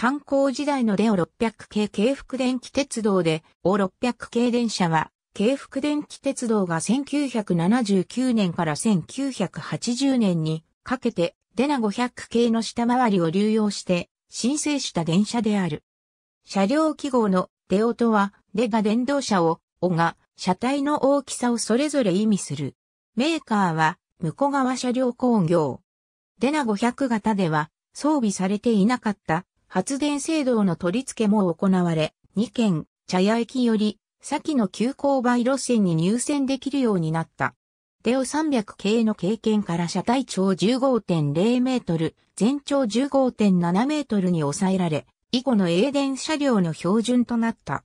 炭鉱時代のレオ600系軽福電気鉄道で、オ600系電車は、軽福電気鉄道が1979年から1980年にかけて、デナ500系の下回りを流用して、申請した電車である。車両記号のデオとは、デが電動車を、オが車体の大きさをそれぞれ意味する。メーカーは、向こう側車両工業。デナ500型では、装備されていなかった発電制度の取り付けも行われ、2件、茶屋駅より、先の急勾配路線に入線できるようになった。デオ300系の経験から車体長15.0メートル、全長15.7メートルに抑えられ、以後の営電車両の標準となった。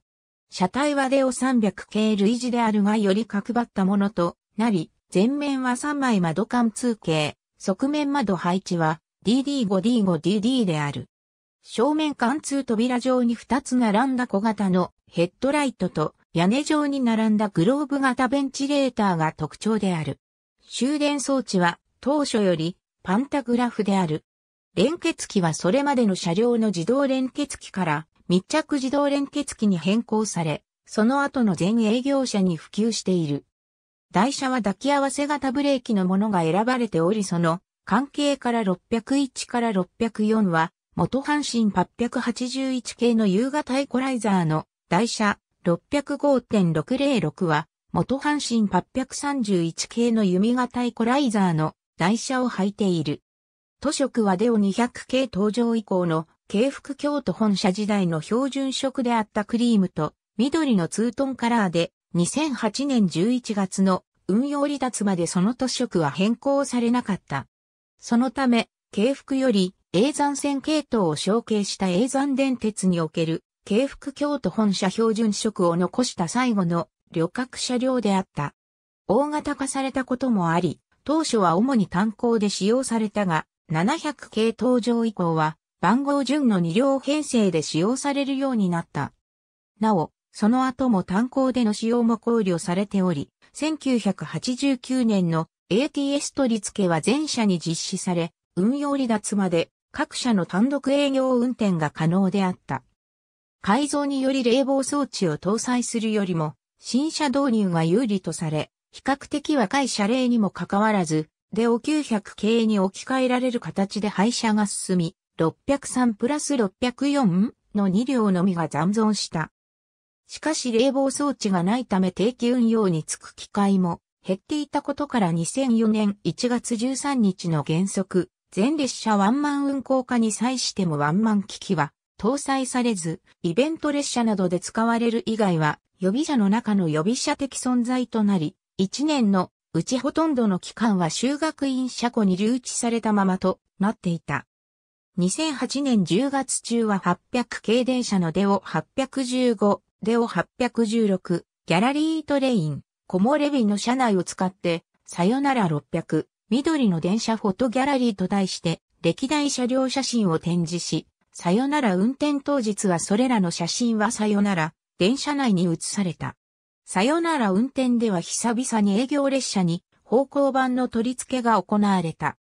車体はデオ300系類似であるがより角張ったものとなり、前面は3枚窓貫通形、側面窓配置は DD5D5DD である。正面貫通扉状に2つ並んだ小型のヘッドライトと屋根状に並んだグローブ型ベンチレーターが特徴である。終電装置は当初よりパンタグラフである。連結機はそれまでの車両の自動連結機から密着自動連結機に変更され、その後の全営業車に普及している。台車は抱き合わせ型ブレーキのものが選ばれておりその関係から601から604は元阪神881系の夕方イコライザーの台車605.606は、元阪神831系の弓型イコライザーの台車を履いている。塗色はデオ200系登場以降の京福京都本社時代の標準色であったクリームと緑のツートンカラーで2008年11月の運用離脱までその塗色は変更されなかった。そのため、京服より永山線系統を承継した永山電鉄における、京福京都本社標準色を残した最後の旅客車両であった。大型化されたこともあり、当初は主に炭鉱で使用されたが、700系登場以降は、番号順の2両編成で使用されるようになった。なお、その後も炭鉱での使用も考慮されており、1989年の ATS 取り付けは全社に実施され、運用離脱まで各社の単独営業運転が可能であった。改造により冷房装置を搭載するよりも、新車導入が有利とされ、比較的若い車齢にもかかわらず、デオ900系に置き換えられる形で廃車が進み、603プラス604の2両のみが残存した。しかし冷房装置がないため定期運用につく機会も減っていたことから2004年1月13日の原則全列車ワンマン運行化に際してもワンマン機器は搭載されず、イベント列車などで使われる以外は予備車の中の予備車的存在となり、1年のうちほとんどの期間は修学院車庫に留置されたままとなっていた。2008年10月中は800系電車のデオ815、デオ816、ギャラリートレイン、コモレビの車内を使って、さよなら600、緑の電車フォトギャラリーと題して、歴代車両写真を展示し、さよなら運転当日はそれらの写真はさよなら、電車内に移された。さよなら運転では久々に営業列車に方向板の取り付けが行われた。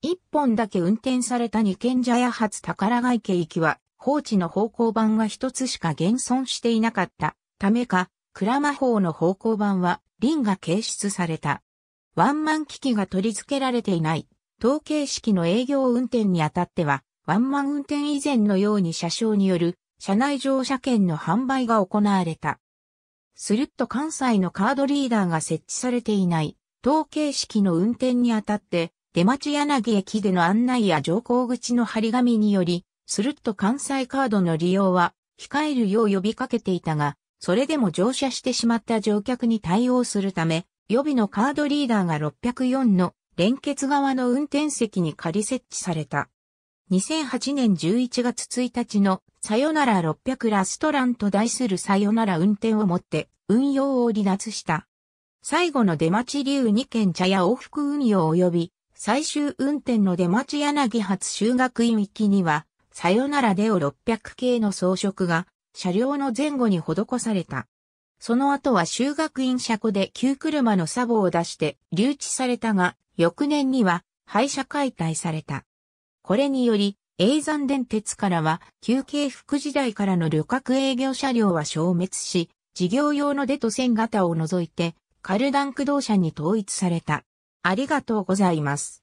一本だけ運転された二軒茶屋発宝街家行きは放置の方向板が一つしか現存していなかったためか、鞍馬方の方向板は輪が掲出された。ワンマン機器が取り付けられていない、統計式の営業運転にあたっては、ワンマン運転以前のように車掌による車内乗車券の販売が行われた。すると関西のカードリーダーが設置されていない統計式の運転にあたって、出町柳駅での案内や乗降口の張り紙により、するっと関西カードの利用は控えるよう呼びかけていたが、それでも乗車してしまった乗客に対応するため、予備のカードリーダーが604の連結側の運転席に仮設置された。2008年11月1日のさよなら600ラストランと題するさよなら運転をもって運用を離脱した。最後の出町流2軒茶屋往復運用及び最終運転の出町柳発修学院行きにはさよならデオ600系の装飾が車両の前後に施された。その後は修学院車庫で旧車のサボを出して留置されたが、翌年には廃車解体された。これにより、永山電鉄からは、旧京福時代からの旅客営業車両は消滅し、事業用のデト線型を除いて、カルダン駆動車に統一された。ありがとうございます。